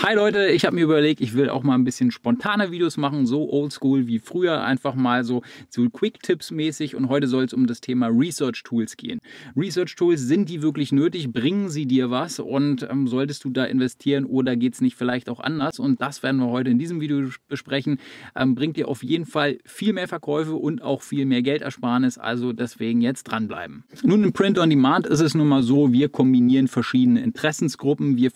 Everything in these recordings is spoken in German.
Hi Leute, ich habe mir überlegt, ich will auch mal ein bisschen spontane Videos machen, so oldschool wie früher, einfach mal so zu Quick-Tipps mäßig und heute soll es um das Thema Research-Tools gehen. Research-Tools, sind die wirklich nötig? Bringen sie dir was? Und ähm, solltest du da investieren oder geht es nicht vielleicht auch anders? Und das werden wir heute in diesem Video besprechen. Ähm, bringt dir auf jeden Fall viel mehr Verkäufe und auch viel mehr Geldersparnis, also deswegen jetzt dranbleiben. Nun, im Print-on-Demand ist es nun mal so, wir kombinieren verschiedene Interessensgruppen, wir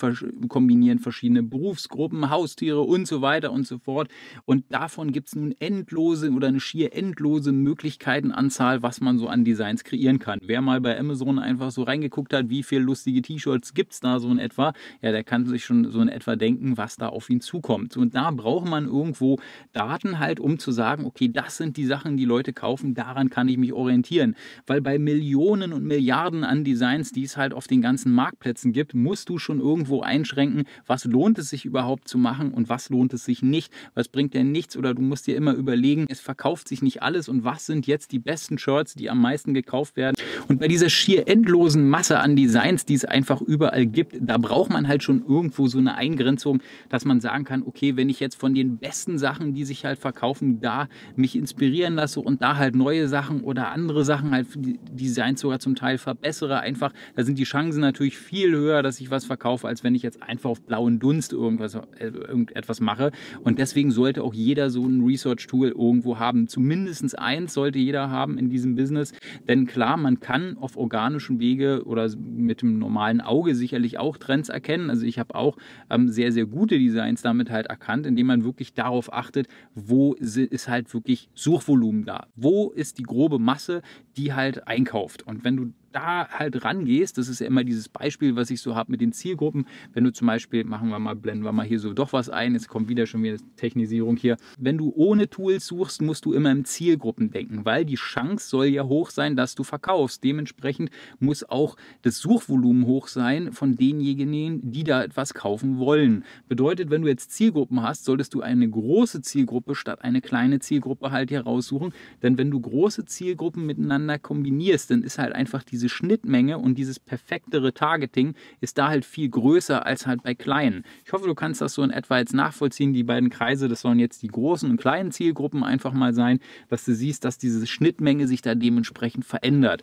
kombinieren verschiedene Berufsgruppen, Haustiere und so weiter und so fort. Und davon gibt es nun endlose oder eine schier endlose Möglichkeitenanzahl, was man so an Designs kreieren kann. Wer mal bei Amazon einfach so reingeguckt hat, wie viele lustige T-Shirts gibt es da so in etwa, ja, der kann sich schon so in etwa denken, was da auf ihn zukommt. Und da braucht man irgendwo Daten halt, um zu sagen, okay, das sind die Sachen, die Leute kaufen, daran kann ich mich orientieren. Weil bei Millionen und Milliarden an Designs, die es halt auf den ganzen Marktplätzen gibt, musst du schon irgendwo einschränken, was lohnt es es sich überhaupt zu machen und was lohnt es sich nicht? Was bringt denn nichts? Oder du musst dir immer überlegen, es verkauft sich nicht alles und was sind jetzt die besten Shirts, die am meisten gekauft werden? Und bei dieser schier endlosen Masse an Designs, die es einfach überall gibt, da braucht man halt schon irgendwo so eine Eingrenzung, dass man sagen kann, okay, wenn ich jetzt von den besten Sachen, die sich halt verkaufen, da mich inspirieren lasse und da halt neue Sachen oder andere Sachen halt Designs sogar zum Teil verbessere, einfach, da sind die Chancen natürlich viel höher, dass ich was verkaufe, als wenn ich jetzt einfach auf blauen Dunst irgendwas, äh, irgendetwas mache. Und deswegen sollte auch jeder so ein Research-Tool irgendwo haben. Zumindest eins sollte jeder haben in diesem Business. Denn klar, man kann kann auf organischem Wege oder mit dem normalen Auge sicherlich auch Trends erkennen. Also ich habe auch ähm, sehr, sehr gute Designs damit halt erkannt, indem man wirklich darauf achtet, wo ist halt wirklich Suchvolumen da. Wo ist die grobe Masse, die halt einkauft? Und wenn du da halt rangehst, das ist ja immer dieses Beispiel, was ich so habe mit den Zielgruppen. Wenn du zum Beispiel, machen wir mal, blenden wir mal hier so doch was ein, jetzt kommt wieder schon wieder Technisierung hier. Wenn du ohne Tools suchst, musst du immer im Zielgruppen denken, weil die Chance soll ja hoch sein, dass du verkaufst. Dementsprechend muss auch das Suchvolumen hoch sein von denjenigen, die da etwas kaufen wollen. Bedeutet, wenn du jetzt Zielgruppen hast, solltest du eine große Zielgruppe statt eine kleine Zielgruppe halt heraussuchen. Denn wenn du große Zielgruppen miteinander kombinierst, dann ist halt einfach diese diese Schnittmenge und dieses perfektere Targeting ist da halt viel größer als halt bei kleinen. Ich hoffe, du kannst das so in etwa jetzt nachvollziehen. Die beiden Kreise, das sollen jetzt die großen und kleinen Zielgruppen einfach mal sein, dass du siehst, dass diese Schnittmenge sich da dementsprechend verändert.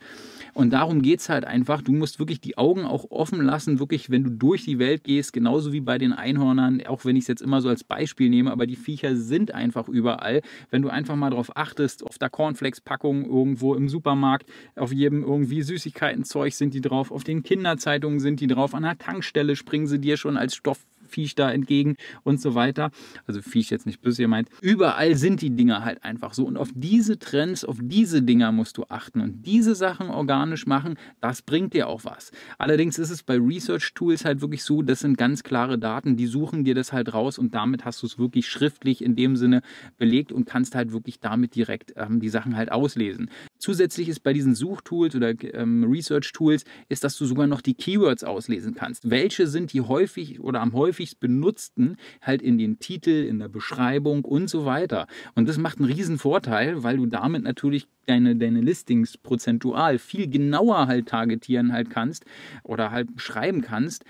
Und darum geht es halt einfach. Du musst wirklich die Augen auch offen lassen, wirklich, wenn du durch die Welt gehst, genauso wie bei den Einhörnern, auch wenn ich es jetzt immer so als Beispiel nehme, aber die Viecher sind einfach überall. Wenn du einfach mal darauf achtest, auf der Cornflakes-Packung irgendwo im Supermarkt, auf jedem irgendwie Süßigkeiten, Süßigkeitenzeug sind die drauf, auf den Kinderzeitungen sind die drauf, an der Tankstelle springen sie dir schon als Stoffviech da entgegen und so weiter. Also Viech jetzt nicht böse meint. Überall sind die Dinger halt einfach so. Und auf diese Trends, auf diese Dinger musst du achten. Und diese Sachen organisch machen, das bringt dir auch was. Allerdings ist es bei Research Tools halt wirklich so, das sind ganz klare Daten, die suchen dir das halt raus und damit hast du es wirklich schriftlich in dem Sinne belegt und kannst halt wirklich damit direkt ähm, die Sachen halt auslesen. Zusätzlich ist bei diesen Suchtools oder ähm, Research-Tools, ist, dass du sogar noch die Keywords auslesen kannst. Welche sind die häufig oder am häufigsten benutzten, halt in den Titel, in der Beschreibung und so weiter. Und das macht einen riesen Vorteil, weil du damit natürlich deine, deine Listings prozentual viel genauer halt targetieren halt kannst oder halt beschreiben kannst,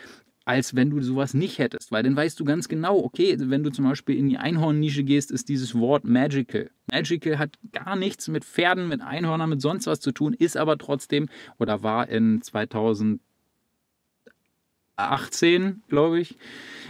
als wenn du sowas nicht hättest. Weil dann weißt du ganz genau, okay, wenn du zum Beispiel in die Einhorn-Nische gehst, ist dieses Wort magical. Magical hat gar nichts mit Pferden, mit Einhörnern, mit sonst was zu tun, ist aber trotzdem oder war in 2000 18, glaube ich,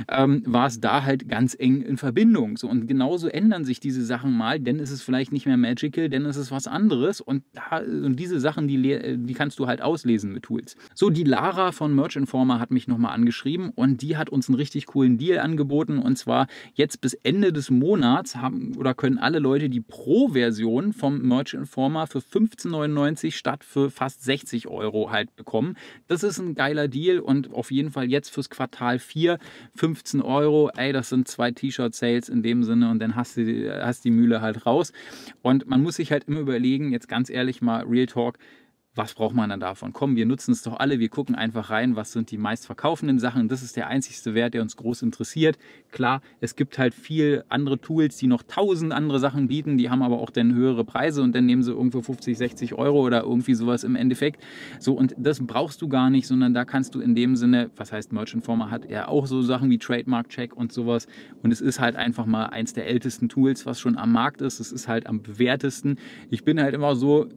ähm, war es da halt ganz eng in Verbindung. So, und genauso ändern sich diese Sachen mal, denn es ist vielleicht nicht mehr Magical, denn es ist was anderes. Und, da, und diese Sachen, die, äh, die kannst du halt auslesen mit Tools. So, die Lara von Merch Informer hat mich nochmal angeschrieben und die hat uns einen richtig coolen Deal angeboten. Und zwar jetzt bis Ende des Monats haben oder können alle Leute die Pro-Version vom Merch Informer für 15,99 statt für fast 60 Euro halt bekommen. Das ist ein geiler Deal und auf jeden Fall Fall jetzt fürs Quartal 4 15 Euro. Ey, das sind zwei T-Shirt-Sales in dem Sinne und dann hast du hast die Mühle halt raus. Und man muss sich halt immer überlegen, jetzt ganz ehrlich mal, Real Talk, was braucht man dann davon? Komm, wir nutzen es doch alle, wir gucken einfach rein, was sind die meistverkaufenden Sachen. Das ist der einzigste Wert, der uns groß interessiert. Klar, es gibt halt viel andere Tools, die noch tausend andere Sachen bieten, die haben aber auch dann höhere Preise und dann nehmen sie irgendwo 50, 60 Euro oder irgendwie sowas im Endeffekt. So, und das brauchst du gar nicht, sondern da kannst du in dem Sinne, was heißt Merchant Former hat ja auch so Sachen wie Trademark Check und sowas. Und es ist halt einfach mal eins der ältesten Tools, was schon am Markt ist. Es ist halt am bewährtesten. Ich bin halt immer so,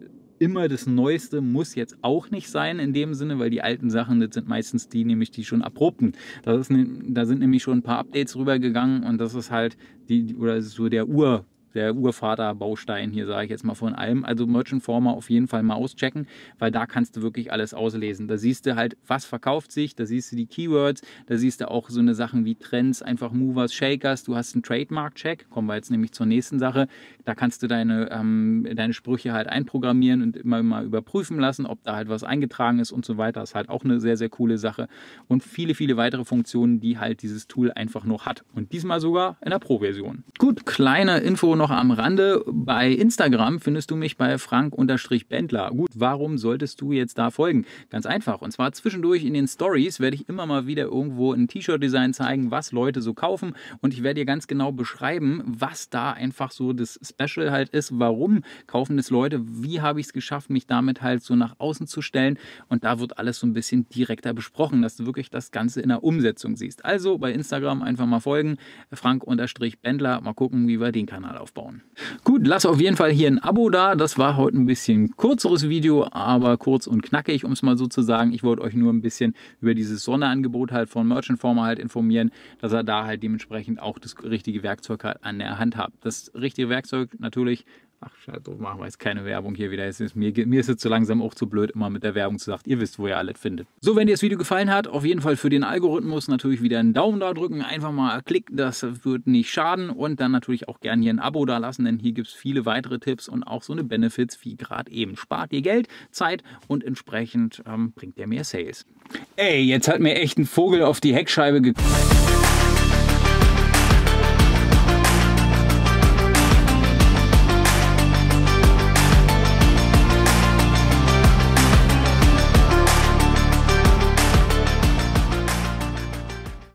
immer das Neueste muss jetzt auch nicht sein in dem Sinne, weil die alten Sachen, das sind meistens die, nämlich die schon erprobten. Das ist, ne, da sind nämlich schon ein paar Updates rübergegangen und das ist halt die, oder so der Ur- der Urvater, Baustein hier, sage ich jetzt mal von allem. Also Merchant Former auf jeden Fall mal auschecken, weil da kannst du wirklich alles auslesen. Da siehst du halt, was verkauft sich, da siehst du die Keywords, da siehst du auch so eine Sachen wie Trends, einfach Movers, Shakers, du hast einen Trademark-Check, kommen wir jetzt nämlich zur nächsten Sache. Da kannst du deine, ähm, deine Sprüche halt einprogrammieren und immer mal überprüfen lassen, ob da halt was eingetragen ist und so weiter. Das ist halt auch eine sehr, sehr coole Sache. Und viele, viele weitere Funktionen, die halt dieses Tool einfach noch hat. Und diesmal sogar in der Pro-Version. Gut, kleine Info noch noch am Rande. Bei Instagram findest du mich bei frank-bendler. Gut, warum solltest du jetzt da folgen? Ganz einfach. Und zwar zwischendurch in den Stories werde ich immer mal wieder irgendwo ein T-Shirt-Design zeigen, was Leute so kaufen. Und ich werde dir ganz genau beschreiben, was da einfach so das Special halt ist. Warum kaufen es Leute? Wie habe ich es geschafft, mich damit halt so nach außen zu stellen? Und da wird alles so ein bisschen direkter besprochen, dass du wirklich das Ganze in der Umsetzung siehst. Also bei Instagram einfach mal folgen. Frank-Bendler. Mal gucken, wie wir den Kanal aufbauen aufbauen. Gut, lass auf jeden Fall hier ein Abo da. Das war heute ein bisschen kürzeres Video, aber kurz und knackig, um es mal so zu sagen. Ich wollte euch nur ein bisschen über dieses Sonderangebot halt von Merchant Former halt informieren, dass er da halt dementsprechend auch das richtige Werkzeug halt an der Hand habt. Das richtige Werkzeug natürlich Ach, scheiße, machen wir jetzt keine Werbung hier wieder. Jetzt ist mir, mir ist jetzt so langsam auch zu blöd, immer mit der Werbung zu sagen. Ihr wisst, wo ihr alles findet. So, wenn dir das Video gefallen hat, auf jeden Fall für den Algorithmus natürlich wieder einen Daumen da drücken. Einfach mal klicken, das wird nicht schaden. Und dann natürlich auch gerne hier ein Abo da lassen, denn hier gibt es viele weitere Tipps und auch so eine Benefits wie gerade eben. Spart ihr Geld, Zeit und entsprechend ähm, bringt ihr mehr Sales. Ey, jetzt hat mir echt ein Vogel auf die Heckscheibe gekriegt.